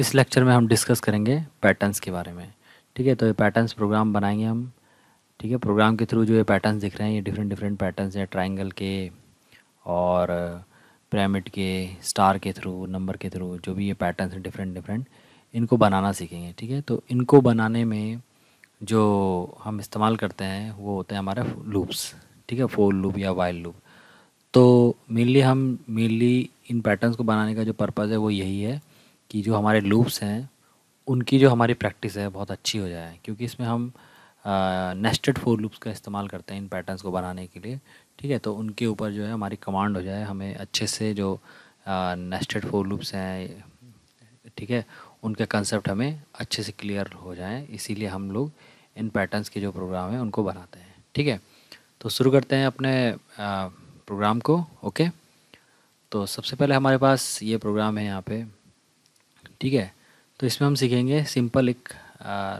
इस लेक्चर में हम डिस्कस करेंगे पैटर्न्स के बारे में ठीक है तो ये पैटर्न्स प्रोग्राम बनाएंगे हम ठीक है प्रोग्राम के थ्रू जो ये पैटर्न्स दिख रहे हैं ये डिफरेंट डिफरेंट पैटर्न्स हैं ट्राइंगल के और पिरामिड के स्टार के थ्रू नंबर के थ्रू जो भी ये पैटर्न्स हैं डिफरेंट डिफरेंट इनको बनाना सीखेंगे ठीक है तो इनको बनाने में जो हम इस्तेमाल करते हैं वो होते हैं हमारे लूप्स ठीक है फोर लूप या वाइल लूप तो मेनली हम मेनली इन पैटर्न्स को बनाने का जो पर्पज़ है वो यही है कि जो हमारे लूप्स हैं उनकी जो हमारी प्रैक्टिस है बहुत अच्छी हो जाए क्योंकि इसमें हम नेस्टेड फोर लूप्स का इस्तेमाल करते हैं इन पैटर्न्स को बनाने के लिए ठीक है तो उनके ऊपर जो है हमारी कमांड हो जाए हमें अच्छे से जो नेस्टेड फोर लूप्स हैं ठीक है उनके कंसेप्ट हमें अच्छे से क्लियर हो जाएं इसीलिए हम लोग इन पैटर्न्स के जो प्रोग्राम हैं उनको बनाते हैं ठीक है तो शुरू करते हैं अपने प्रोग्राम को ओके तो सबसे पहले हमारे पास ये प्रोग्राम है यहाँ पे ठीक है तो इसमें हम सीखेंगे सिंपल एक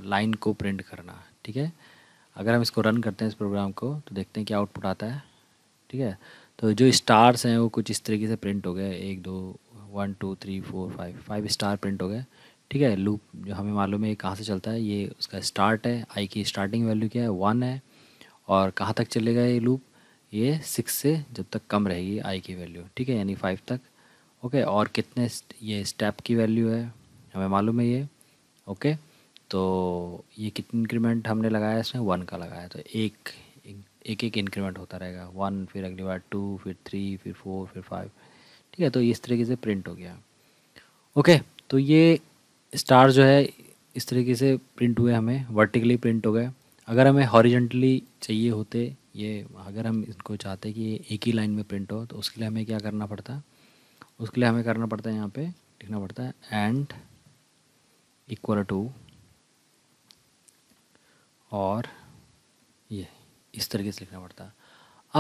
लाइन को प्रिंट करना ठीक है अगर हम इसको रन करते हैं इस प्रोग्राम को तो देखते हैं क्या आउटपुट आता है ठीक है तो जो स्टार्स हैं वो कुछ इस तरीके से प्रिंट हो गए एक दो one two three four five five star print हो गए ठीक है लूप जो हमें मालूम है ये कहाँ से चलता है ये उसका स्टार्ट है आई की स्टार्टिंग वैल्यू क्या है वन है और कहाँ तक चलेगा ये लूप ये सिक्स से जब तक कम रहेगी आई की वैल्यू ठीक है यानी फाइव तक ओके और कितने ये स्टेप की वैल्यू है हमें मालूम है ये ओके तो ये कितने इंक्रीमेंट हमने लगाया इसमें वन का लगाया तो एक एक एक इंक्रीमेंट होता रहेगा वन फिर अगली बार टू फिर थ्री फिर फोर फिर फाइव ठीक है तो इस तरीके से प्रिंट हो गया ओके तो ये स्टार जो है इस तरीके से प्रिंट हुए हमें वर्टिकली प्रिंट हो गए अगर हमें हॉरिजेंटली चाहिए होते ये अगर हम इनको चाहते कि ये एक ही लाइन में प्रिंट हो तो उसके लिए हमें क्या करना पड़ता है उसके लिए हमें करना पड़ता है यहाँ पे लिखना पड़ता है एंड इक्वल टू और ये इस तरीके से लिखना पड़ता है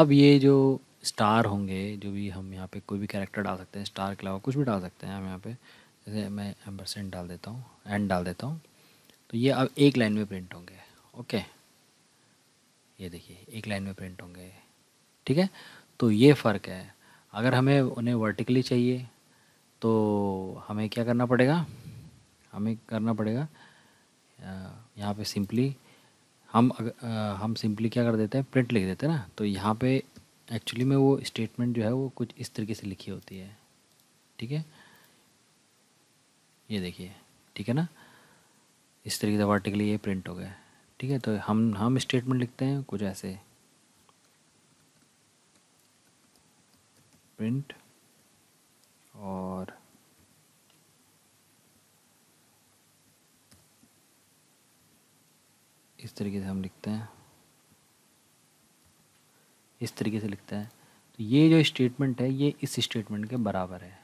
अब ये जो स्टार होंगे जो भी हम यहाँ पे कोई भी कैरेक्टर डाल सकते हैं स्टार के अलावा कुछ भी डाल सकते हैं हम यहाँ पे जैसे मैं एम्बरसेंट डाल देता हूँ एंड डाल देता हूँ तो ये अब एक लाइन में प्रिंट होंगे ओके ये देखिए एक लाइन में प्रिंट होंगे ठीक है तो ये फ़र्क है अगर हमें उन्हें वर्टिकली चाहिए तो हमें क्या करना पड़ेगा हमें करना पड़ेगा यहाँ पे सिंपली हम अगर हम सिंपली क्या कर देते हैं प्रिंट लिख देते हैं ना तो यहाँ पे एक्चुअली में वो स्टेटमेंट जो है वो कुछ इस तरीके से लिखी होती है ठीक है ये देखिए ठीक है ना इस तरीके से वर्टिकली ये प्रिंट हो गया ठीक है तो हम हम स्टेटमेंट लिखते हैं कुछ ऐसे प्रिंट इस तरीके से हम लिखते हैं इस तरीके से लिखते हैं तो ये जो स्टेटमेंट है ये इस स्टेटमेंट के बराबर है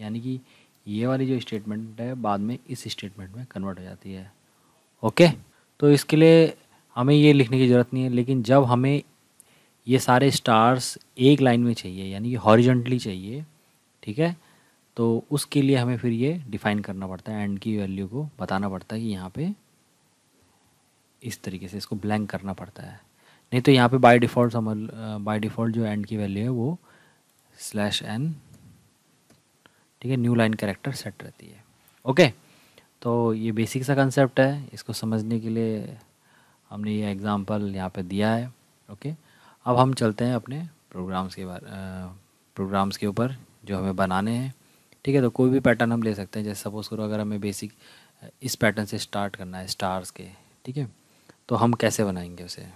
यानी कि ये वाली जो स्टेटमेंट है बाद में इस स्टेटमेंट में कन्वर्ट हो जाती है ओके तो इसके लिए हमें ये लिखने की ज़रूरत नहीं है लेकिन जब हमें ये सारे स्टार्स एक लाइन में चाहिए यानी कि हॉरिजेंटली चाहिए ठीक है तो उसके लिए हमें फिर ये डिफ़ाइन करना पड़ता है एंड की वैल्यू को बताना पड़ता है कि यहाँ पे इस तरीके से इसको ब्लैंक करना पड़ता है नहीं तो यहाँ पे बाय डिफ़ॉल्ट समझ बाय डिफ़ॉल्ट जो एंड की वैल्यू है वो स्लैश एन ठीक है न्यू लाइन कैरेक्टर सेट रहती है ओके तो ये बेसिक सा कंसेप्ट है इसको समझने के लिए हमने ये एग्ज़ाम्पल यहाँ पे दिया है ओके अब हम चलते हैं अपने प्रोग्राम्स के बारे प्रोग्राम्स के ऊपर जो हमें बनाने हैं ठीक है तो कोई भी पैटर्न हम ले सकते हैं जैसे सपोज़ करो अगर हमें बेसिक इस पैटर्न से स्टार्ट करना है स्टार्स के ठीक है तो हम कैसे बनाएंगे उसे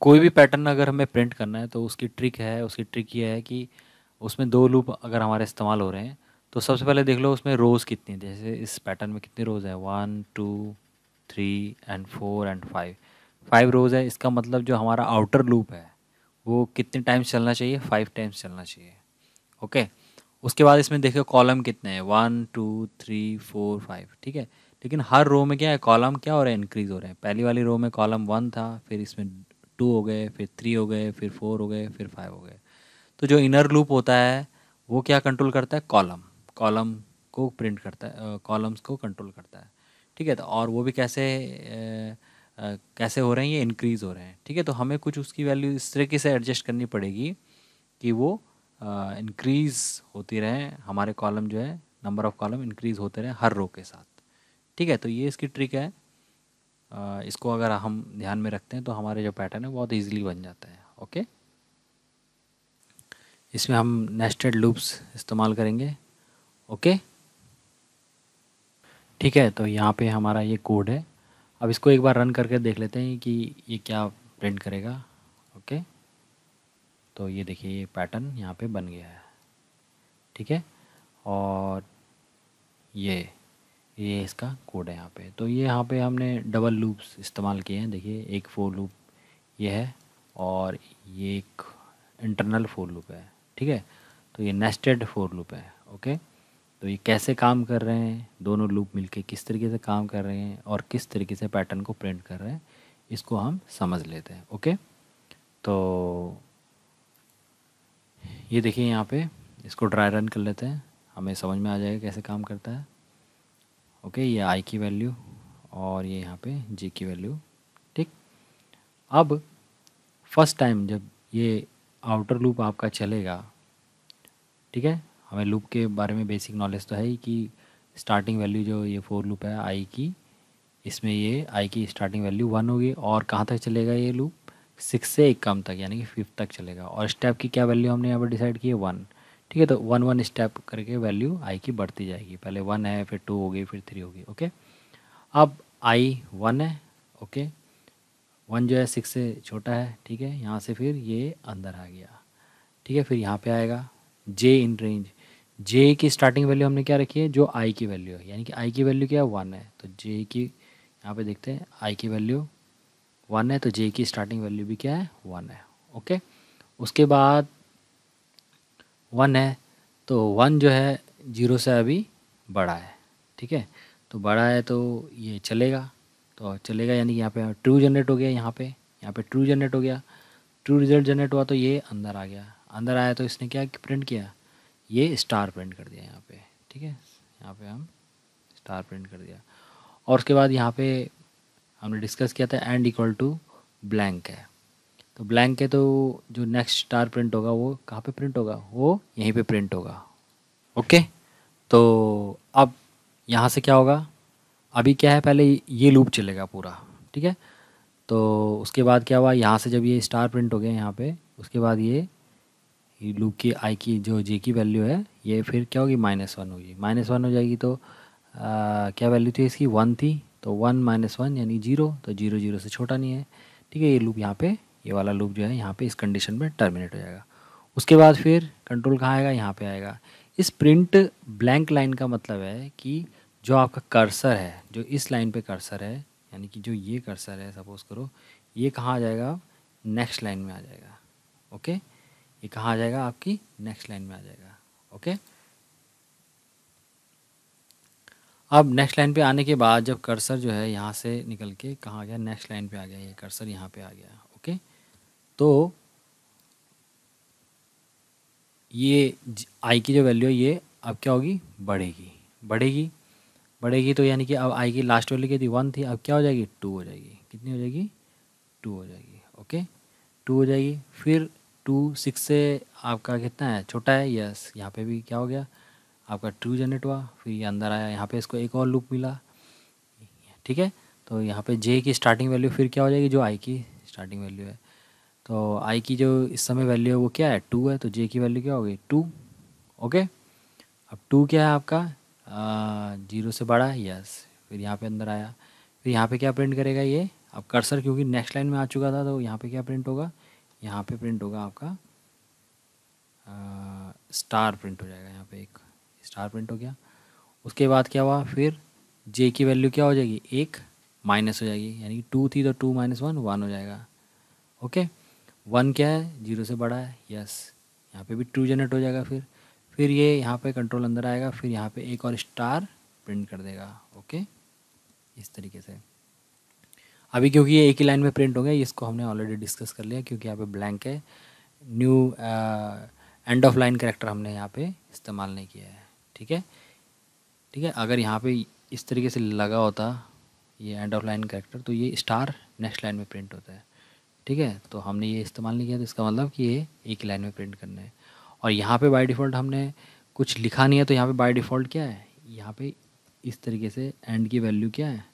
कोई भी पैटर्न अगर हमें प्रिंट करना है तो उसकी ट्रिक है उसकी ट्रिक ये है कि उसमें दो लूप अगर हमारे इस्तेमाल हो रहे हैं तो सबसे पहले देख लो उसमें रोज़ कितनी जैसे इस पैटर्न में कितनी रोज़ है one two three and four and five five rows है इसका मतलब जो हमारा आउटर लूप है वो कितने टाइम्स चलना चाहिए फाइव टाइम्स चलना चाहिए ओके उसके बाद इसमें देखो कॉलम कितने हैं one two three four five ठीक है लेकिन हर रो में क्या है कॉलम क्या हो रहा है इंक्रीज़ हो रहा है पहली वाली रो में कॉलम वन था फिर इसमें टू हो गए फिर थ्री हो गए फिर फोर हो गए फिर फाइव हो गए तो जो इनर लूप होता है वो क्या कंट्रोल करता है कॉलम कॉलम को प्रिंट करता है कॉलम्स को कंट्रोल करता है ठीक है तो और वो भी कैसे ए, Uh, कैसे हो रहे हैं ये इंक्रीज़ हो रहे हैं ठीक है तो हमें कुछ उसकी वैल्यू इस तरीके से एडजस्ट करनी पड़ेगी कि वो इंक्रीज़ uh, होती रहे हमारे कॉलम जो है नंबर ऑफ़ कॉलम इंक्रीज़ होते रहे हर रो के साथ ठीक है तो ये इसकी ट्रिक है इसको अगर हम ध्यान में रखते हैं तो हमारे जो पैटर्न है बहुत ईजिली बन जाते हैं ओके इसमें हम नेस्टेड लूप्स इस्तेमाल करेंगे ओके ठीक है तो यहाँ पे हमारा ये कोड है अब इसको एक बार रन करके देख लेते हैं कि ये क्या प्रिंट करेगा ओके तो ये देखिए ये पैटर्न यहाँ पे बन गया है ठीक है और ये ये इसका कोड है यहाँ पे तो ये यहाँ पे हमने डबल लूप्स इस्तेमाल किए हैं देखिए एक फोर लूप ये है और ये एक इंटरनल फोर लूप है ठीक है तो ये नेस्टेड फोर लूप है ओके तो ये कैसे काम कर रहे हैं दोनों लूप मिलके किस तरीके से काम कर रहे हैं और किस तरीके से पैटर्न को प्रिंट कर रहे हैं इसको हम समझ लेते हैं ओके तो ये देखिए यहाँ पे इसको ड्राई रन कर लेते हैं हमें समझ में आ जाएगा कैसे काम करता है ओके ये आई की वैल्यू और ये यहाँ पे जे की वैल्यू ठीक अब फर्स्ट टाइम जब ये आउटर लूप आपका चलेगा ठीक है हमें लूप के बारे में बेसिक नॉलेज तो है ही कि स्टार्टिंग वैल्यू जो ये फोर लूप है आई की इसमें ये आई की स्टार्टिंग वैल्यू वन होगी और कहाँ तक चलेगा ये लूप सिक्स से एक कम तक यानी कि फिफ्थ तक चलेगा और स्टेप की क्या वैल्यू हमने यहाँ पर डिसाइड की है वन ठीक है तो वन वन स्टेप करके वैल्यू आई की बढ़ती जाएगी पहले वन है फिर टू होगी फिर थ्री होगी ओके अब आई वन है ओके वन जो है सिक्स से छोटा है ठीक है यहाँ से फिर ये अंदर आ गया ठीक है फिर यहाँ पे आएगा जे इन रेंज जे की स्टार्टिंग वैल्यू हमने क्या रखी है जो आई की वैल्यू है यानी कि आई की वैल्यू क्या है वन है तो जे की यहाँ पे देखते हैं आई की वैल्यू वन है तो जे की स्टार्टिंग वैल्यू भी क्या है वन है ओके उसके बाद वन है तो वन जो है ज़ीरो से अभी बड़ा है ठीक है तो बड़ा है तो ये चलेगा तो चलेगा यानी कि यहाँ पे ट्रू जनरेट हो गया यहाँ पे यहाँ पे ट्रू जनरेट हो गया ट्रू रिजल्ट जनरेट हुआ तो ये अंदर आ गया अंदर आया तो इसने क्या प्रिंट किया ये स्टार प्रिंट कर दिया यहाँ पे ठीक है यहाँ पे हम स्टार प्रिंट कर दिया और उसके बाद यहाँ पे हमने डिस्कस किया था एंड इक्वल टू ब्लैंक है तो ब्लैंक है तो जो नेक्स्ट स्टार प्रिंट होगा वो कहाँ पे प्रिंट होगा वो यहीं पे प्रिंट होगा ओके तो अब यहाँ से क्या होगा अभी क्या है पहले ये लूप चलेगा पूरा ठीक है तो उसके बाद क्या हुआ यहाँ से जब ये स्टार प्रिंट हो गया यहाँ पे उसके बाद ये लूप की आई की जो जे की वैल्यू है ये फिर क्या होगी माइनस वन होगी माइनस वन हो जाएगी तो आ, क्या वैल्यू थी इसकी वन थी तो वन माइनस वन यानी जीरो तो जीरो जीरो से छोटा नहीं है ठीक है ये लूप यहाँ पे ये वाला लूप जो है यहाँ पे इस कंडीशन में टर्मिनेट हो जाएगा उसके बाद फिर कंट्रोल कहाँ आएगा यहाँ पे आएगा इस प्रिंट ब्लैंक लाइन का मतलब है कि जो आपका कर्सर है जो इस लाइन पे कर्सर है यानी कि जो ये कर्सर है सपोज़ करो ये कहाँ आ जाएगा नेक्स्ट लाइन में आ जाएगा ओके ये कहाँ आ जाएगा आपकी नेक्स्ट लाइन में आ जाएगा ओके अब नेक्स्ट लाइन पे आने के बाद जब कर्सर जो है यहाँ से निकल के कहाँ आ गया नेक्स्ट लाइन पे आ गया ये कर्सर यहाँ पे आ गया ओके तो ये आई की जो वैल्यू है ये अब क्या होगी बढ़ेगी बढ़ेगी बढ़ेगी तो यानी कि अब आई की लास्ट वैल्यू की थी वन थी अब क्या हो जाएगी टू हो जाएगी कितनी हो जाएगी टू हो जाएगी ओके टू हो जाएगी फिर टू सिक्स से आपका कितना है छोटा है यस यहाँ पे भी क्या हो गया आपका टू जनरेट हुआ फिर ये अंदर आया यहाँ पे इसको एक और लूप मिला ठीक है तो यहाँ पे जे की स्टार्टिंग वैल्यू फिर क्या हो जाएगी जो आई की स्टार्टिंग वैल्यू है तो आई की जो इस समय वैल्यू है वो क्या है टू है तो जे की वैल्यू क्या होगी टू ओके अब टू क्या है आपका जीरो से बड़ा है यस फिर यहाँ पे अंदर आया फिर यहाँ पे क्या प्रिंट करेगा ये अब कर्सर क्योंकि नेक्स्ट लाइन में आ चुका था तो यहाँ पे क्या प्रिंट होगा यहाँ पे प्रिंट होगा आपका आ, स्टार प्रिंट हो जाएगा यहाँ पे एक स्टार प्रिंट हो गया उसके बाद क्या हुआ फिर जे की वैल्यू क्या हो जाएगी एक माइनस हो जाएगी यानी कि टू थी तो टू माइनस वन वन हो जाएगा ओके वन क्या है जीरो से बड़ा है यस यहाँ पे भी ट्रू जनरेट हो जाएगा फिर फिर ये यहाँ पे कंट्रोल अंदर आएगा फिर यहाँ पे एक और स्टार प्रिंट कर देगा ओके इस तरीके से अभी क्योंकि ये एक ही लाइन में प्रिंट होंगे इसको हमने ऑलरेडी डिस्कस कर लिया क्योंकि यहाँ पे ब्लैंक है new end of line character हमने यहाँ पे इस्तेमाल नहीं किया है ठीक है ठीक है अगर यहाँ पे इस तरीके से लगा होता ये एंड ऑफ लाइन करेक्टर तो ये स्टार नेक्स्ट लाइन में प्रिंट होता है ठीक है तो हमने ये इस्तेमाल नहीं किया तो इसका मतलब कि ये एक लाइन में प्रिंट करना है और यहाँ पे बाय डिफ़ॉल्ट हमने कुछ लिखा नहीं है तो यहाँ पे बाय डिफ़ॉल्ट क्या है यहाँ पे इस तरीके से एंड की वैल्यू क्या है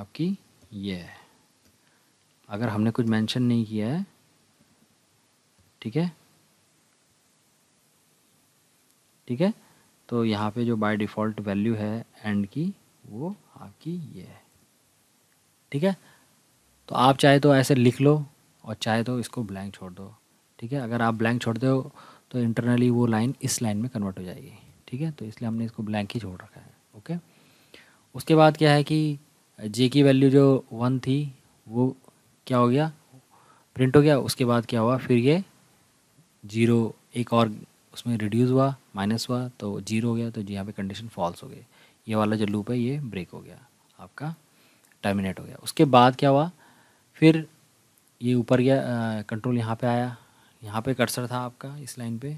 आपकी ये है अगर हमने कुछ मेंशन नहीं किया है ठीक है ठीक है तो यहाँ पे जो बाय डिफ़ॉल्ट वैल्यू है एंड की वो आपकी ये है ठीक है तो आप चाहे तो ऐसे लिख लो और चाहे तो इसको ब्लैंक छोड़ दो ठीक है अगर आप ब्लैंक छोड़ते हो तो इंटरनली वो लाइन इस लाइन में कन्वर्ट हो जाएगी ठीक है तो इसलिए हमने इसको ब्लैंक ही छोड़ रखा है ओके उसके बाद क्या है कि जे की वैल्यू जो वन थी वो क्या हो गया प्रिंट हो गया उसके बाद क्या हुआ फिर ये जीरो एक और उसमें रिड्यूस हुआ माइनस हुआ तो जीरो हो गया तो जी यहाँ पे कंडीशन फॉल्स हो गई ये वाला जो लूप है ये ब्रेक हो गया आपका टर्मिनेट हो गया उसके बाद क्या हुआ फिर ये ऊपर गया कंट्रोल यहाँ पे आया यहाँ पे कर्सर था आपका इस लाइन पे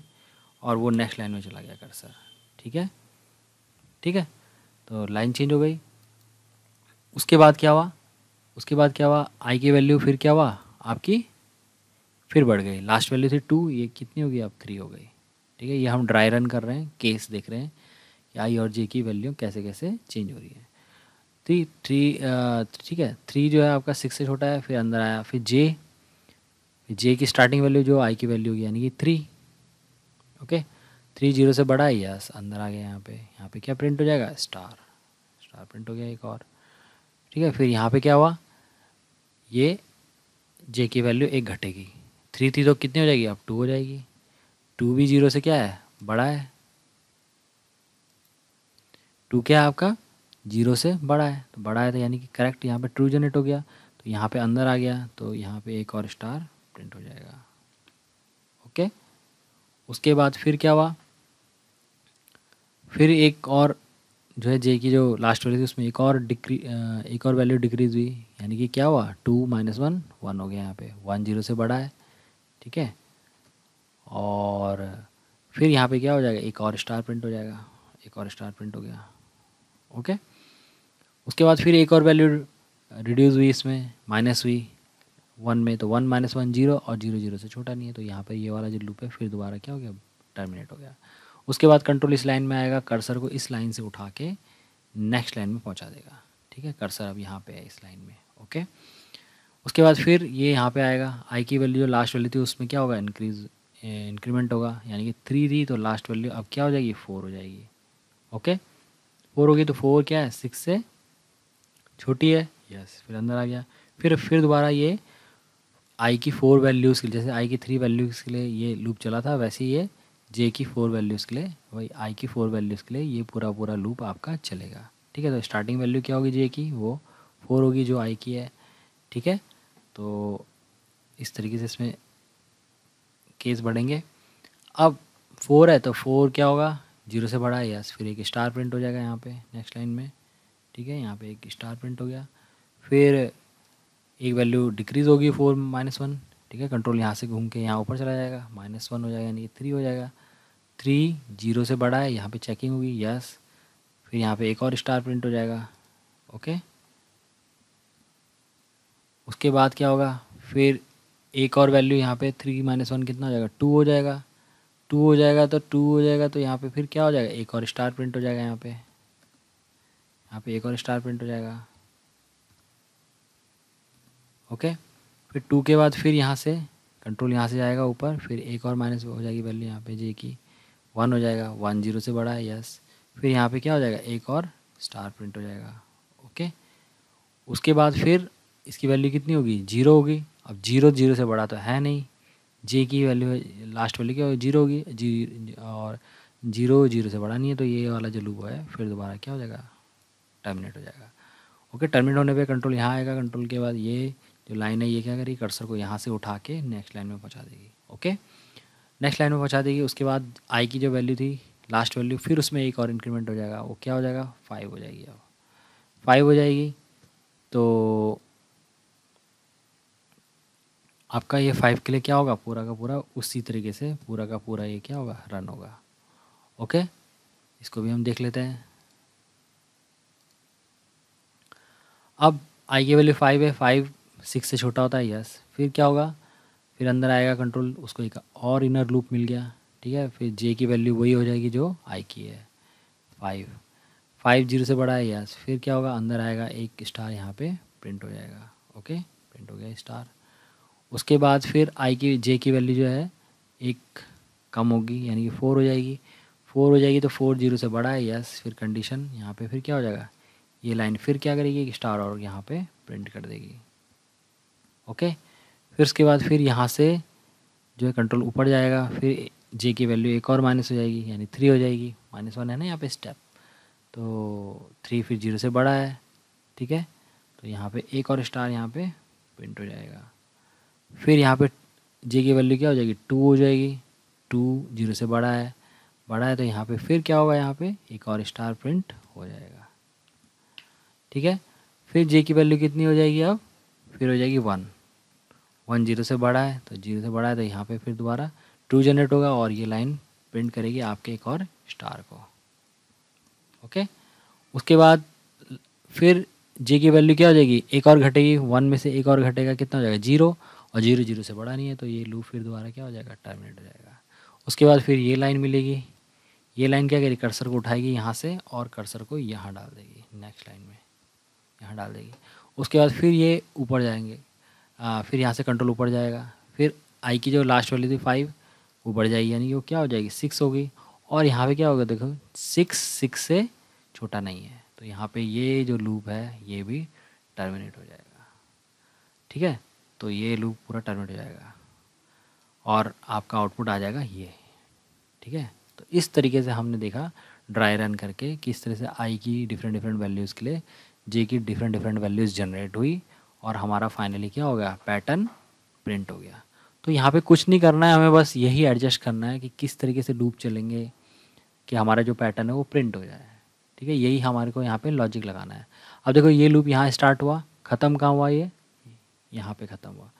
और वो नेक्स्ट लाइन में चला गया कर्सर ठीक है ठीक है तो लाइन चेंज हो गई उसके बाद क्या हुआ उसके बाद क्या हुआ आई की वैल्यू फिर क्या हुआ आपकी फिर बढ़ गई लास्ट वैल्यू थी टू ये कितनी हो गई अब थ्री हो गई ठीक है ये हम ड्राई रन कर रहे हैं केस देख रहे हैं कि आई और जे की वैल्यू कैसे कैसे चेंज हो रही है थ्री थ्री ठीक है थ्री जो है आपका सिक्स से छोटा है फिर अंदर आया फिर जे जे की स्टार्टिंग वैल्यू जो आई की वैल्यू यानी कि थ्री ओके थ्री जीरो से बड़ा है यस अंदर आ गया यहाँ पे यहाँ पे क्या प्रिंट हो जाएगा स्टार स्टार प्रिंट हो गया एक और ठीक है फिर यहाँ पे क्या हुआ ये जे की वैल्यू एक घटेगी थ्री थी तो कितनी हो जाएगी अब टू हो जाएगी टू भी जीरो से क्या है बड़ा है टू क्या है आपका जीरो से बड़ा है तो बड़ा है तो यानी कि करेक्ट यहाँ पे ट्रू जनरेट हो गया तो यहाँ पे अंदर आ गया तो यहाँ पे एक और स्टार प्रिंट हो जाएगा ओके उसके बाद फिर क्या हुआ फिर एक और जो है जे की जो लास्ट वैल्यू थी उसमें एक और डिक्री एक और वैल्यू डिक्रीज हुई यानी कि क्या हुआ टू माइनस वन वन हो गया यहाँ पे वन जीरो से बड़ा है ठीक है और फिर यहाँ पे क्या हो जाएगा एक और स्टार प्रिंट हो जाएगा एक और स्टार प्रिंट हो गया ओके okay? उसके बाद फिर एक और वैल्यू रिड्यूस हुई इसमें माइनस हुई वन में तो वन माइनस वन जीरो और जीरो जीरो से छोटा नहीं है तो यहाँ पर ये वाला जो लूप है फिर दोबारा क्या हो गया टर्मिनेट हो गया उसके बाद कंट्रोल इस लाइन में आएगा कर्सर को इस लाइन से उठा के नेक्स्ट लाइन में पहुँचा देगा ठीक है कर्सर अब यहाँ पे है इस लाइन में ओके उसके बाद फिर ये यहाँ पे आएगा आई की वैल्यू जो लास्ट वैल्यू थी उसमें क्या होगा इंक्रीज इंक्रीमेंट eh, होगा यानी कि थ्री थी तो लास्ट वैल्यू अब क्या हो जाएगी फोर हो जाएगी ओके फोर होगी तो फोर क्या है सिक्स से छोटी है यस फिर अंदर आ गया फिर फिर दोबारा ये आई की फोर वैल्यूज़ के लिए जैसे आई की थ्री वैल्यूज़ के लिए ये लूप चला था वैसे ही ये जे की फोर वैल्यूज़ के लिए वही आई की फोर वैल्यूज़ के लिए ये पूरा पूरा लूप आपका चलेगा ठीक है तो स्टार्टिंग वैल्यू क्या होगी जे की वो फोर होगी जो आई की है ठीक है तो इस तरीके से इसमें केस बढ़ेंगे अब फोर है तो फोर क्या होगा जीरो से बढ़ा है यस फिर एक स्टार प्रिंट हो जाएगा यहाँ पे नेक्स्ट लाइन में ठीक है यहाँ पे एक स्टार प्रिंट हो गया फिर एक वैल्यू डिक्रीज़ होगी फोर माइनस वन ठीक है कंट्रोल यहाँ से घूम के यहाँ ऊपर चला जाएगा माइनस वन हो जाएगा यानी थ्री हो जाएगा थ्री जीरो से बड़ा है यहाँ पे चेकिंग होगी यस फिर यहाँ पे एक और स्टार प्रिंट हो जाएगा ओके उसके बाद क्या होगा फिर एक और वैल्यू यहाँ पे थ्री माइनस वन कितना हो जाएगा टू हो जाएगा टू हो जाएगा तो टू हो जाएगा तो यहाँ पे फिर क्या हो जाएगा एक और स्टार प्रिंट हो जाएगा यहाँ पे यहाँ पे एक और स्टार प्रिंट हो जाएगा ओके फिर टू के बाद फिर यहाँ से कंट्रोल यहाँ से जाएगा ऊपर फिर एक और माइनस हो जाएगी वैल्यू यहाँ पे जे की वन हो जाएगा वन जीरो से बड़ा है यस फिर यहाँ पे क्या हो जाएगा एक और स्टार प्रिंट हो जाएगा ओके उसके बाद फिर इसकी वैल्यू कितनी होगी जीरो होगी अब जीरो जीरो से बड़ा तो है नहीं जे की वैल्यू लास्ट वैल्यू क्या होगी जीरो होगी जी और जीरो जीरो से बड़ा नहीं है तो ये वाला जो लूप है फिर दोबारा क्या हो जाएगा टर्मिनेट हो जाएगा ओके टर्मिनेट होने पे कंट्रोल यहाँ आएगा कंट्रोल के बाद ये जो लाइन है ये क्या करेगी कर्सर को यहाँ से उठा के नेक्स्ट लाइन में पहुँचा देगी ओके नेक्स्ट लाइन में पहुँचा देगी उसके बाद आई की जो वैल्यू थी लास्ट वैल्यू फिर उसमें एक और इंक्रीमेंट हो जाएगा वो क्या हो जाएगा फाइव हो जाएगी अब फाइव हो जाएगी तो आपका ये फाइव के लिए क्या होगा पूरा का पूरा उसी तरीके से पूरा का पूरा ये क्या होगा रन होगा ओके इसको भी हम देख लेते हैं अब आई की वैल्यू फाइव है फाइव सिक्स से छोटा होता है यस फिर क्या होगा फिर अंदर आएगा कंट्रोल उसको एक और इनर लूप मिल गया ठीक है फिर जे की वैल्यू वही हो जाएगी जो आई की है फाइव फाइव जीरो से बड़ा है यस फिर क्या होगा अंदर आएगा एक स्टार यहाँ पे प्रिंट हो जाएगा ओके प्रिंट हो गया स्टार उसके बाद फिर आई की जे की वैल्यू जो है एक कम होगी यानी कि फ़ोर हो जाएगी फ़ोर हो जाएगी तो फोर जीरो से बड़ा है यस फिर कंडीशन यहाँ पे फिर क्या हो जाएगा ये लाइन फिर क्या करेगी स्टार और यहाँ पे प्रिंट कर देगी ओके फिर उसके बाद फिर यहाँ से जो है कंट्रोल ऊपर जाएगा फिर जे की वैल्यू एक और माइनस हो जाएगी यानी थ्री हो जाएगी माइनस वन है ना यहाँ पे स्टेप तो थ्री फिर जीरो से बड़ा है ठीक है तो यहाँ पे एक और स्टार यहाँ पे प्रिंट हो जाएगा फिर यहाँ पे जे की वैल्यू क्या हो जाएगी टू हो जाएगी टू जीरो से बड़ा है बड़ा है तो यहाँ पे फिर क्या होगा यहाँ पे एक और स्टार प्रिंट हो जाएगा ठीक है फिर जे की वैल्यू कितनी हो जाएगी अब फिर हो जाएगी वन वन जीरो से बड़ा है तो जीरो से बड़ा है तो यहाँ पे फिर दोबारा टू जनरेट होगा और ये लाइन प्रिंट करेगी आपके एक और स्टार को ओके उसके बाद फिर जे की वैल्यू क्या हो जाएगी एक और घटेगी वन में से एक और घटेगा कितना हो जाएगा जीरो और जीरो जीरो से बड़ा नहीं है तो ये लू फिर दोबारा क्या हो जाएगा टर्मिनेट हो जाएगा उसके बाद फिर ये लाइन मिलेगी ये लाइन क्या करेगी कर्सर को उठाएगी यहाँ से और कर्सर को यहाँ डाल देगी नेक्स्ट लाइन में यहाँ डाल देगी उसके बाद फिर ये ऊपर जाएंगे आ, फिर यहाँ से कंट्रोल ऊपर जाएगा फिर आई की जो लास्ट वाली थी फाइव वो बढ़ जाएगी यानी कि वो क्या हो जाएगी सिक्स होगी और यहाँ पे क्या होगा देखो सिक्स सिक्स से छोटा नहीं है तो यहाँ पे ये जो लूप है ये भी टर्मिनेट हो जाएगा ठीक है तो ये लूप पूरा टर्मिनेट हो जाएगा और आपका आउटपुट आ जाएगा ये ठीक है तो इस तरीके से हमने देखा ड्राई रन करके किस तरह से आई की डिफरेंट डिफरेंट वैल्यूज़ के लिए जे की डिफरेंट डिफरेंट वैल्यूज़ जनरेट हुई और हमारा फाइनली क्या हो गया पैटर्न प्रिंट हो गया तो यहाँ पे कुछ नहीं करना है हमें बस यही एडजस्ट करना है कि किस तरीके से लूप चलेंगे कि हमारा जो पैटर्न है वो प्रिंट हो जाए ठीक है यही हमारे को यहाँ पे लॉजिक लगाना है अब देखो ये लूप यहाँ स्टार्ट हुआ ख़त्म कहाँ हुआ ये यहाँ पे ख़त्म हुआ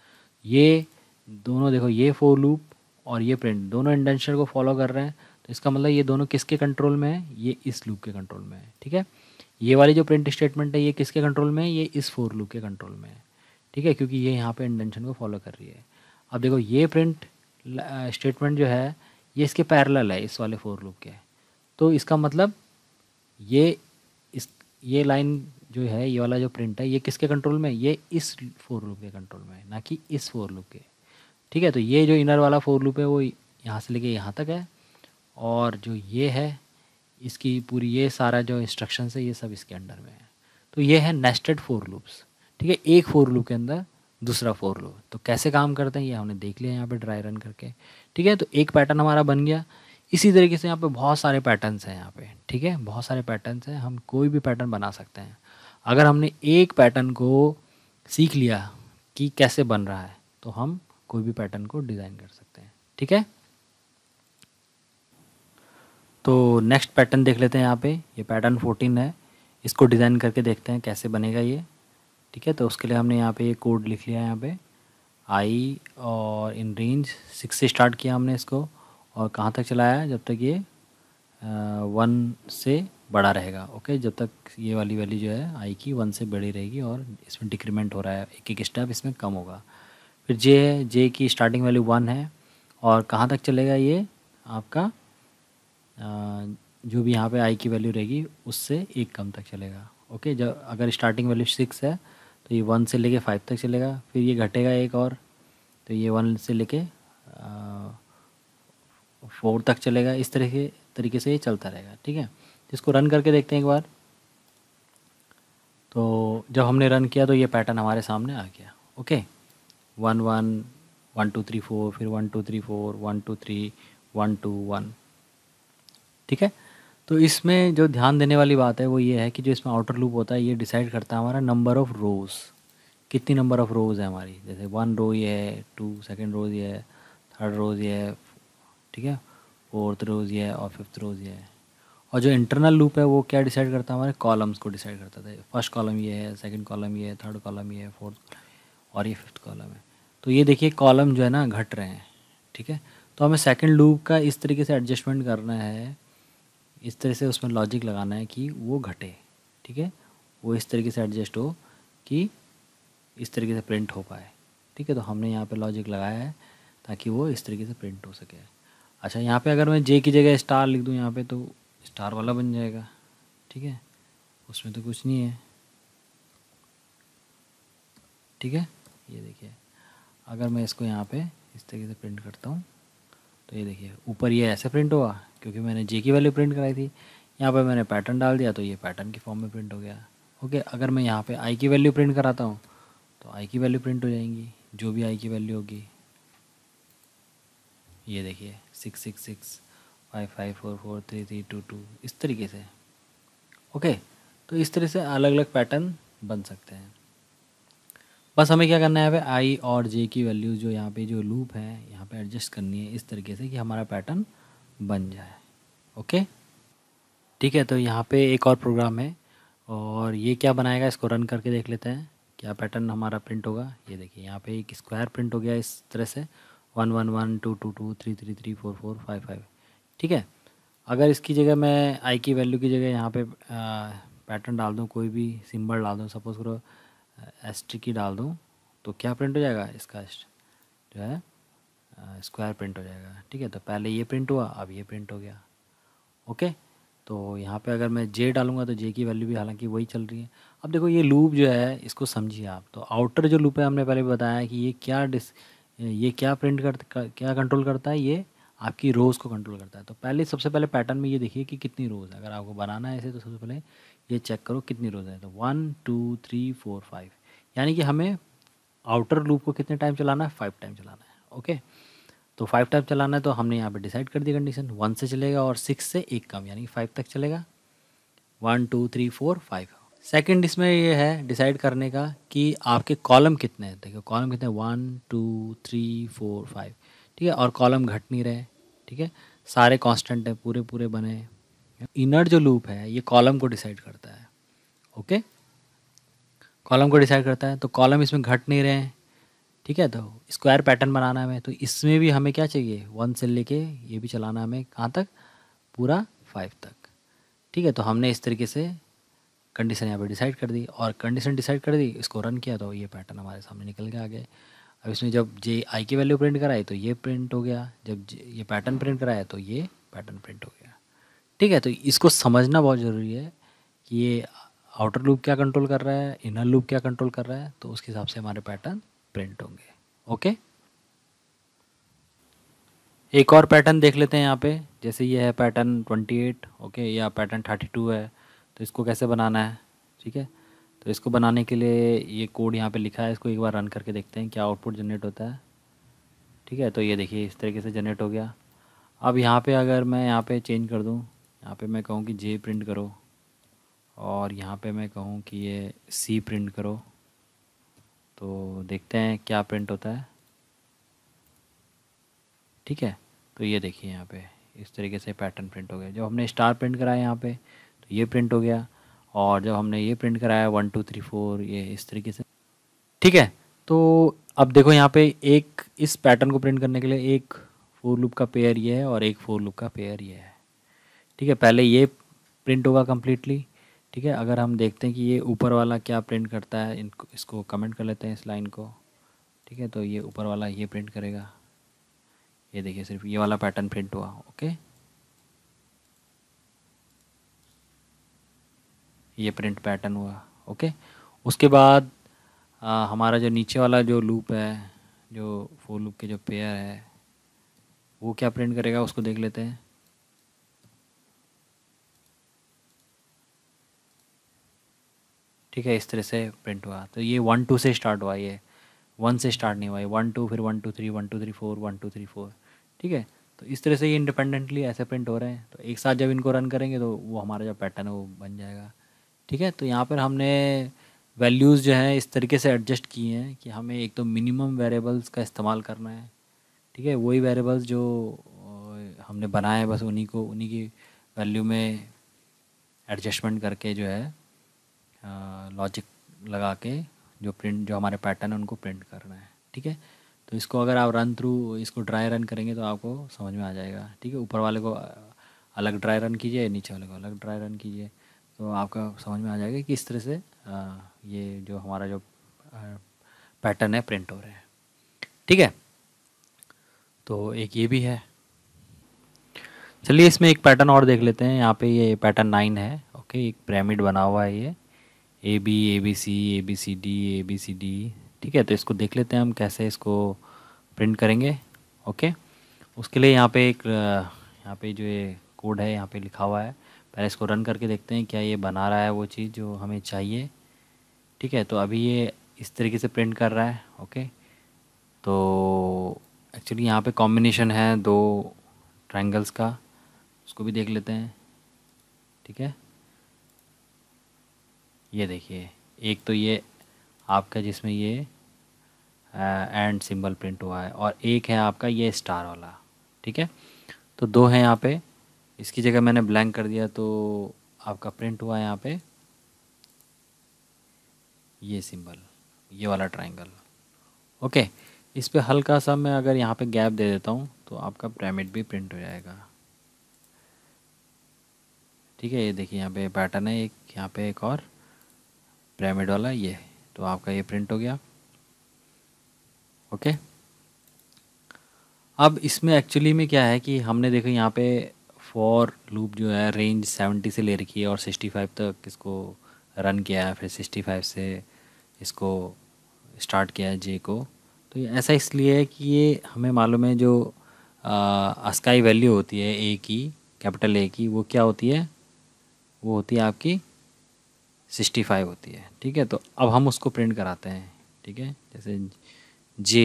ये दोनों देखो ये फोर लूप और ये प्रिंट दोनों इंटेंशन को फॉलो कर रहे हैं तो इसका मतलब ये दोनों किसके कंट्रोल में है ये इस लूप के कंट्रोल में है ठीक है ये वाली जो प्रिंट स्टेटमेंट है ये किसके कंट्रोल में है ये इस फोर लूप के कंट्रोल में है ठीक है क्योंकि ये यहाँ पे इंटेंशन को फॉलो कर रही है अब देखो ये प्रिंट स्टेटमेंट जो है ये इसके पैरेलल है इस वाले फोर लूप के तो इसका मतलब ये इस ये लाइन जो है ये वाला जो प्रिंट है ये किसके कंट्रोल में ये इस फोर लूप के कंट्रोल में है ना कि इस फोर लूप के ठीक है तो ये जो इनर वाला फोर लूप है वो यहाँ से लेके यहाँ तक है और जो ये है इसकी पूरी ये सारा जो इंस्ट्रक्शन है ये सब इसके अंडर में है तो ये है नेस्टेड फोर लूप्स ठीक है एक फोर लूप के अंदर दूसरा फोर लूप तो कैसे काम करते हैं ये हमने देख लिया यहाँ पे ड्राई रन करके ठीक है तो एक पैटर्न हमारा बन गया इसी तरीके से यहाँ पे बहुत सारे पैटर्न्स हैं यहाँ पे ठीक है बहुत सारे पैटर्न्स हैं हम कोई भी पैटर्न बना सकते हैं अगर हमने एक पैटर्न को सीख लिया कि कैसे बन रहा है तो हम कोई भी पैटर्न को डिज़ाइन कर सकते हैं ठीक है तो नेक्स्ट पैटर्न देख लेते हैं यहाँ पे ये पैटर्न फोर्टीन है इसको डिज़ाइन करके देखते हैं कैसे बनेगा ये ठीक है तो उसके लिए हमने यहाँ पे ये कोड लिख लिया है यहाँ पे आई और इन रेंज सिक्स से स्टार्ट किया हमने इसको और कहाँ तक चलाया जब तक ये वन से बड़ा रहेगा ओके जब तक ये वाली वैल्यू जो है आई की वन से बड़ी रहेगी और इसमें डिक्रीमेंट हो रहा है एक एक स्टेप इसमें कम होगा फिर जे है जे की स्टार्टिंग वैल्यू वन है और कहाँ तक चलेगा ये आपका जो भी यहाँ पे आई की वैल्यू रहेगी उससे एक कम तक चलेगा ओके जब अगर स्टार्टिंग वैल्यू सिक्स है तो ये वन से लेके फाइव तक चलेगा फिर ये घटेगा एक और तो ये वन से लेके फोर तक चलेगा इस तरह के तरीके से ये चलता रहेगा ठीक है इसको रन करके देखते हैं एक बार तो जब हमने रन किया तो ये पैटर्न हमारे सामने आ गया okay one one one two three four फिर one two three four one two three one two one ठीक है तो इसमें जो ध्यान देने वाली बात है वो ये है कि जो इसमें आउटर लूप होता है ये डिसाइड करता है हमारा नंबर ऑफ़ रोज़ कितनी नंबर ऑफ़ रोज़ है हमारी जैसे वन रो ये है टू सेकेंड रोज़ ये है थर्ड रोज़ ये है ठीक है फोर्थ रोज़ ये है और फिफ्थ रोज़ ये है और जो इंटरनल लूप है वो क्या डिसाइड करता है हमारे कॉलम्स को डिसाइड करता था फर्स्ट कॉलम ये है सेकेंड कॉलम ये है थर्ड कॉलम ये है फोर्थ और ये फिफ्थ कॉलम है तो ये देखिए कॉलम जो है ना घट रहे हैं ठीक है तो हमें सेकेंड लूप का इस तरीके से एडजस्टमेंट करना है इस तरह से उसमें लॉजिक लगाना है कि वो घटे ठीक है वो इस तरीके से एडजस्ट हो कि इस तरीके से प्रिंट हो पाए ठीक है तो हमने यहाँ पे लॉजिक लगाया है ताकि वो इस तरीके से प्रिंट हो सके अच्छा यहाँ पे अगर मैं जे की जगह स्टार लिख दूँ यहाँ पे तो स्टार वाला बन जाएगा ठीक है उसमें तो कुछ नहीं है ठीक है ये देखिए अगर मैं इसको यहाँ पे इस तरीके से प्रिंट करता हूँ तो ये देखिए ऊपर ये ऐसे प्रिंट हुआ क्योंकि मैंने जे की वैल्यू प्रिंट कराई थी यहाँ पर मैंने पैटर्न डाल दिया तो ये पैटर्न के फॉर्म में प्रिंट हो गया ओके अगर मैं यहाँ पे आई की वैल्यू प्रिंट कराता हूँ तो आई की वैल्यू प्रिंट हो जाएंगी जो भी आई की वैल्यू होगी ये देखिए six six six five five four four three three two two इस तरीके से ओके तो इस तरह से अलग अलग पैटर्न बन सकते हैं बस हमें क्या करना है आई और जे की वैल्यू जो यहाँ पे जो लूप है यहाँ पे एडजस्ट करनी है इस तरीके से कि हमारा पैटर्न बन जाए ओके ठीक है तो यहाँ पे एक और प्रोग्राम है और ये क्या बनाएगा इसको रन करके देख लेते हैं क्या पैटर्न हमारा प्रिंट होगा ये देखिए यहाँ पे एक स्क्वायर प्रिंट हो गया इस तरह से one one one two two two three three three four four five five ठीक है अगर इसकी जगह मैं आई की वैल्यू की जगह यहाँ पे पैटर्न डाल दूँ कोई भी सिम्बल डाल दूँ सपोज करो एस की डाल दूँ तो क्या प्रिंट हो जाएगा इसका जो है स्क्वायर प्रिंट हो जाएगा ठीक है तो पहले ये प्रिंट हुआ अब ये प्रिंट हो गया ओके तो यहाँ पे अगर मैं जे डालूंगा तो जे की वैल्यू भी हालांकि वही चल रही है अब देखो ये लूप जो है इसको समझिए आप तो आउटर जो लूप है हमने पहले बताया कि ये क्या डिस ये क्या प्रिंट कर, क्या कंट्रोल करता है ये आपकी रोज़ को कंट्रोल करता है तो पहले सबसे पहले पैटर्न में ये देखिए कि कितनी रोज़ है अगर आपको बनाना है ऐसे तो सबसे पहले ये चेक करो कितनी रोज़ है तो one two three four five यानी कि हमें आउटर लूप को कितने टाइम चलाना है फाइव टाइम चलाना है ओके तो फाइव टाइप चलाना है तो हमने यहाँ पे डिसाइड कर दी कंडीशन वन से चलेगा और सिक्स से एक कम यानी फाइव तक चलेगा one two three four five second इसमें ये है डिसाइड करने का कि आपके कॉलम कितने हैं देखिए कॉलम कितने one two three four five ठीक है और कॉलम घट नहीं रहे ठीक है सारे कांस्टेंट हैं पूरे पूरे बने इनर जो लूप है ये कॉलम को डिसाइड करता है ओके कॉलम को डिसाइड करता है तो कॉलम इसमें घट नहीं रहे हैं ठीक है तो स्क्वायर पैटर्न बनाना है हमें तो इसमें भी हमें क्या चाहिए वन से लेके ये भी चलाना हमें कहाँ तक पूरा फाइव तक ठीक है तो हमने इस तरीके से कंडीशन यहाँ पर डिसाइड कर दी और कंडीशन डिसाइड कर दी इसको रन किया तो ये पैटर्न हमारे सामने निकल के आ गए अब इसमें जब जे आई की वैल्यू प्रिंट कराई तो ये प्रिंट हो गया जब ये पैटर्न प्रिंट कराया तो ये पैटर्न प्रिंट हो गया ठीक है तो इसको समझना बहुत ज़रूरी है कि ये आउटर लूप क्या कंट्रोल कर रहा है इनर लूप क्या कंट्रोल कर रहा है तो उसके हिसाब से हमारे पैटर्न प्रिंट होंगे ओके एक और पैटर्न देख लेते हैं यहाँ पे जैसे ये है पैटर्न 28 ओके या पैटर्न 32 है तो इसको कैसे बनाना है ठीक है तो इसको बनाने के लिए ये कोड यहाँ पे लिखा है इसको एक बार रन करके देखते हैं क्या आउटपुट जनरेट होता है ठीक है तो ये देखिए इस तरीके से जनरेट हो गया अब यहाँ पे अगर मैं यहाँ पे चेंज कर दूँ यहाँ पे मैं कहूँ कि जे प्रिंट करो और यहाँ पे मैं कहूँ कि ये सी प्रिंट करो तो देखते हैं क्या प्रिंट होता है ठीक है तो ये देखिए यहाँ पे इस तरीके से पैटर्न प्रिंट हो गया जब हमने स्टार प्रिंट कराया यहाँ पे तो ये प्रिंट हो गया और जब हमने ये प्रिंट कराया वन टू थ्री फोर ये इस तरीके से ठीक है तो अब देखो यहाँ पे एक इस पैटर्न को प्रिंट करने के लिए एक फोर लूप का पेयर ये है और एक फोर लूप का पेयर ये है ठीक है पहले ये प्रिंट होगा कम्प्लीटली ठीक है अगर हम देखते हैं कि ये ऊपर वाला क्या प्रिंट करता है इनको इसको कमेंट कर लेते हैं इस लाइन को ठीक है तो ये ऊपर वाला ये प्रिंट करेगा ये देखिए सिर्फ ये वाला पैटर्न प्रिंट हुआ ओके ये प्रिंट पैटर्न हुआ ओके उसके बाद आ, हमारा जो नीचे वाला जो लूप है जो फोर लूप के जो पेयर है वो क्या प्रिंट करेगा उसको देख लेते हैं ठीक है इस तरह से प्रिंट हुआ तो ये वन टू से स्टार्ट हुआ ये वन से स्टार्ट नहीं हुआ ये वन टू फिर one two three one two three four one two three four ठीक है तो इस तरह से ये इंडिपेंडेंटली ऐसे प्रिंट हो रहे हैं तो एक साथ जब इनको रन करेंगे तो वो हमारा जो पैटर्न है वो बन जाएगा ठीक है तो यहाँ पर हमने वैल्यूज़ जो हैं इस तरीके से एडजस्ट किए हैं कि हमें एक तो मिनिमम वेरिएबल्स का इस्तेमाल करना है ठीक है वही वेरिएबल्स जो हमने बनाए हैं बस उन्हीं को उन्हीं की वैल्यू में एडजस्टमेंट करके जो है लॉजिक लगा के जो प्रिंट जो हमारे पैटर्न है उनको प्रिंट करना है ठीक है तो इसको अगर आप रन थ्रू इसको ड्राई रन करेंगे तो आपको समझ में आ जाएगा ठीक है ऊपर वाले को अलग ड्राई रन कीजिए नीचे वाले को अलग ड्राई रन कीजिए तो आपका समझ में आ जाएगा कि किस तरह से ये जो हमारा जो पैटर्न है प्रिंट हो रहे हैं ठीक है तो एक ये भी है चलिए इसमें एक पैटर्न और देख लेते हैं यहाँ पे ये पैटर्न नाइन है ओके एक पिरामिड बना हुआ है ये A B A B C A B C D A B C D ठीक है तो इसको देख लेते हैं हम कैसे इसको प्रिंट करेंगे ओके उसके लिए यहाँ पे एक यहाँ पे जो ये कोड है यहाँ पे लिखा हुआ है पहले इसको रन करके देखते हैं क्या ये बना रहा है वो चीज़ जो हमें चाहिए ठीक है तो अभी ये इस तरीके से प्रिंट कर रहा है ओके तो एक्चुअली यहाँ पे कॉम्बिनेशन है दो ट्रायंगल्स का उसको भी देख लेते हैं ठीक है ये देखिए एक तो ये आपका जिसमें ये एंड सिंबल प्रिंट हुआ है और एक है आपका ये स्टार वाला ठीक है तो दो है यहाँ पे इसकी जगह मैंने ब्लैंक कर दिया तो आपका प्रिंट हुआ है यहाँ पे ये सिंबल ये वाला ट्रायंगल ओके इस पर हल्का सा मैं अगर यहाँ पे गैप दे देता हूँ तो आपका पिरामिड भी प्रिंट हो जाएगा ठीक है ये देखिए यहाँ पे पैटर्न है एक यहाँ पे एक और पिरामिड वाला ये तो आपका ये प्रिंट हो गया ओके अब इसमें एक्चुअली में क्या है कि हमने देखो यहाँ पे फॉर लूप जो है रेंज सेवेंटी से ले रखी है और सिक्सटी फाइव तक इसको रन किया है फिर सिक्सटी फाइव से इसको स्टार्ट किया है जे को तो ऐसा इसलिए है कि ये हमें मालूम है जो अस्काई वैल्यू होती है ए की कैपिटल ए की वो क्या होती है वो होती है आपकी सिक्सटी फाइव होती है ठीक है तो अब हम उसको प्रिंट कराते हैं ठीक है जैसे जे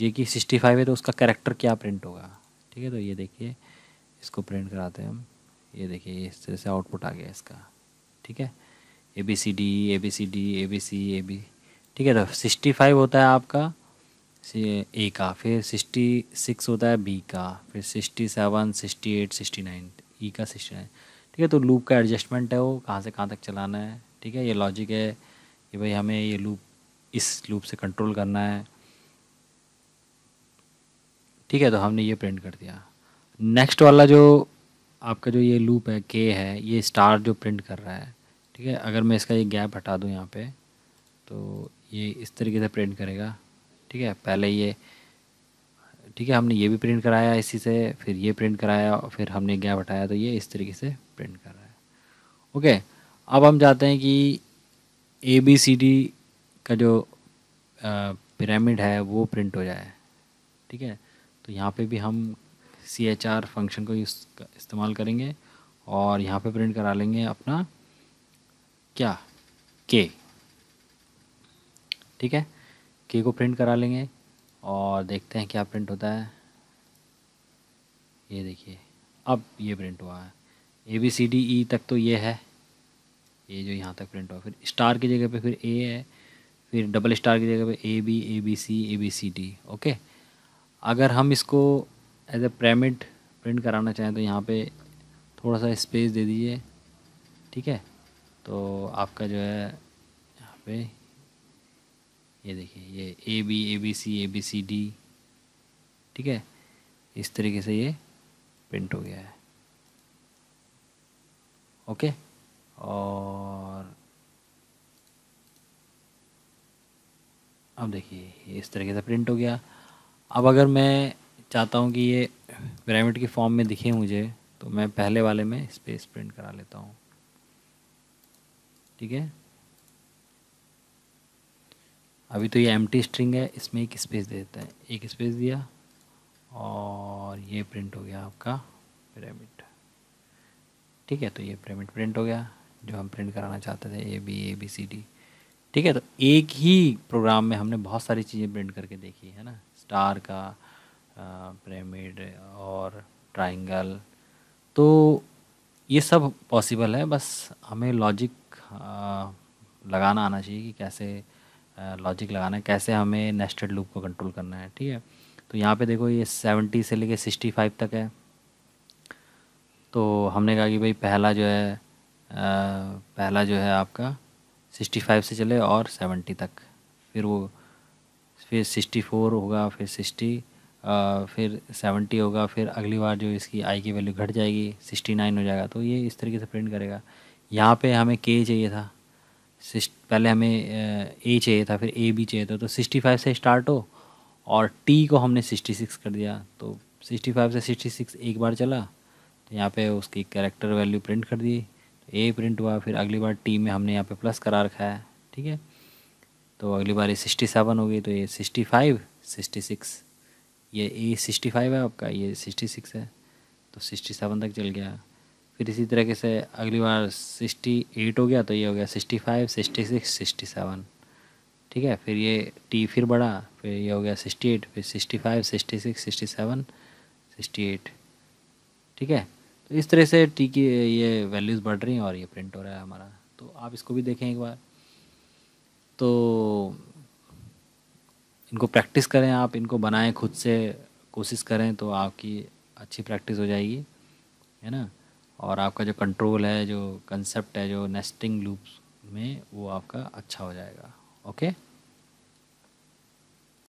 जे की सिक्सटी फाइव है तो उसका करेक्टर क्या प्रिंट होगा ठीक है तो ये देखिए इसको प्रिंट कराते हैं हम ये देखिए इस तरह से आउटपुट आ गया इसका ठीक है A B C D A B C D A B C A B ठीक है तो सिक्सटी फाइव होता है आपका ए का फिर सिक्सटी सिक्स होता है बी का फिर sixty seven sixty eight sixty nine E का सिक्सटी नाइन ठीक है तो लूप का एडजस्टमेंट है वो कहाँ से कहाँ तक चलाना है ठीक है ये लॉजिक है कि भाई हमें ये लूप इस लूप से कंट्रोल करना है ठीक है तो हमने ये प्रिंट कर दिया नेक्स्ट वाला जो आपका जो ये लूप है के है ये स्टार जो प्रिंट कर रहा है ठीक है अगर मैं इसका ये गैप हटा दूँ यहाँ पे तो ये इस तरीके से प्रिंट करेगा ठीक है पहले ये ठीक है हमने ये भी प्रिंट कराया इसी से फिर ये प्रिंट कराया और फिर हमने गैप हटाया तो ये इस तरीके से प्रिंट कर रहा है ओके अब हम चाहते हैं कि ए बी सी डी का जो पिरामिड है वो प्रिंट हो जाए ठीक है तो यहाँ पे भी हम सी एच आर फंक्शन को इस्तेमाल करेंगे और यहाँ पे प्रिंट करा लेंगे अपना क्या के ठीक है के को प्रिंट करा लेंगे और देखते हैं क्या प्रिंट होता है ये देखिए अब ये प्रिंट हुआ है A B C D E तक तो ये है ये जो यहाँ तक प्रिंट हुआ फिर स्टार की जगह पे फिर ए है फिर डबल स्टार की जगह पे A B A B C A B C D okay अगर हम इसको एज ए प्रेमिड प्रिंट कराना चाहें तो यहाँ पे थोड़ा सा स्पेस दे दीजिए ठीक है तो आपका जो है यहाँ पे ये देखिए ये A B A B C A B C D ठीक है इस तरीके से ये प्रिंट हो गया है ओके और अब देखिए इस तरीके से प्रिंट हो गया अब अगर मैं चाहता हूँ कि ये पिरामिड के फॉर्म में दिखे मुझे तो मैं पहले वाले में स्पेस प्रिंट करा लेता हूँ ठीक है अभी तो ये एम स्ट्रिंग है इसमें एक स्पेस दे देता है एक स्पेस दिया और ये प्रिंट हो गया आपका पिरामिड ठीक है तो ये पिरामिड प्रिंट हो गया जो हम प्रिंट कराना चाहते थे A B A B C D ठीक है तो एक ही प्रोग्राम में हमने बहुत सारी चीज़ें प्रिंट करके देखी है ना स्टार का पिरामिड और ट्राइंगल तो ये सब पॉसिबल है बस हमें लॉजिक लगाना आना चाहिए कि कैसे लॉजिक लगाना है कैसे हमें नेस्टेड लूप को कंट्रोल करना है ठीक है तो यहाँ पे देखो ये सेवेंटी से लेके सिक्सटी फाइव तक है तो हमने कहा कि भाई पहला जो है पहला जो है आपका सिक्सटी फाइव से चले और सेवेंटी तक फिर वो फिर सिक्सटी फोर होगा फिर सिक्सटी फिर सेवेंटी होगा फिर अगली बार जो इसकी आई की वैल्यू घट जाएगी सिक्सटी नाइन हो जाएगा तो ये इस तरीके से प्रिंट करेगा यहाँ पे हमें के चाहिए था पहले हमें ए चाहिए था फिर ए बी चाहिए था तो सिक्सटी फाइव से स्टार्ट हो और टी को हमने सिक्सटी सिक्स कर दिया तो सिक्सटी फाइव से सिक्सटी सिक्स एक बार चला तो यहाँ पे उसकी कैरेक्टर वैल्यू प्रिंट कर दी ए प्रिंट हुआ फिर अगली बार टी में हमने यहाँ पे प्लस करा रखा है ठीक है तो अगली बार ये सिक्सटी सेवन होगी तो ये सिक्सटी फाइव सिक्सटी सिक्स ये ए सिक्सटी फाइव है आपका ये सिक्सटी सिक्स है तो सिक्सटी सेवन तक चल गया फिर इसी तरीके से अगली बार सिक्सटी एट हो गया तो ये हो गया sixty five sixty six sixty seven ठीक है फिर ये टी फिर बढ़ा फिर ये हो गया सिक्सटी एट फिर sixty five sixty six sixty seven sixty eight ठीक है तो इस तरह से टी की ये वैल्यूज़ बढ़ रही हैं और ये प्रिंट हो रहा है हमारा तो आप इसको भी देखें एक बार तो इनको प्रैक्टिस करें आप इनको बनाएं खुद से कोशिश करें तो आपकी अच्छी प्रैक्टिस हो जाएगी है ना और आपका जो कंट्रोल है जो कंसेप्ट है जो नेस्टिंग लूप्स में वो आपका अच्छा हो जाएगा ओके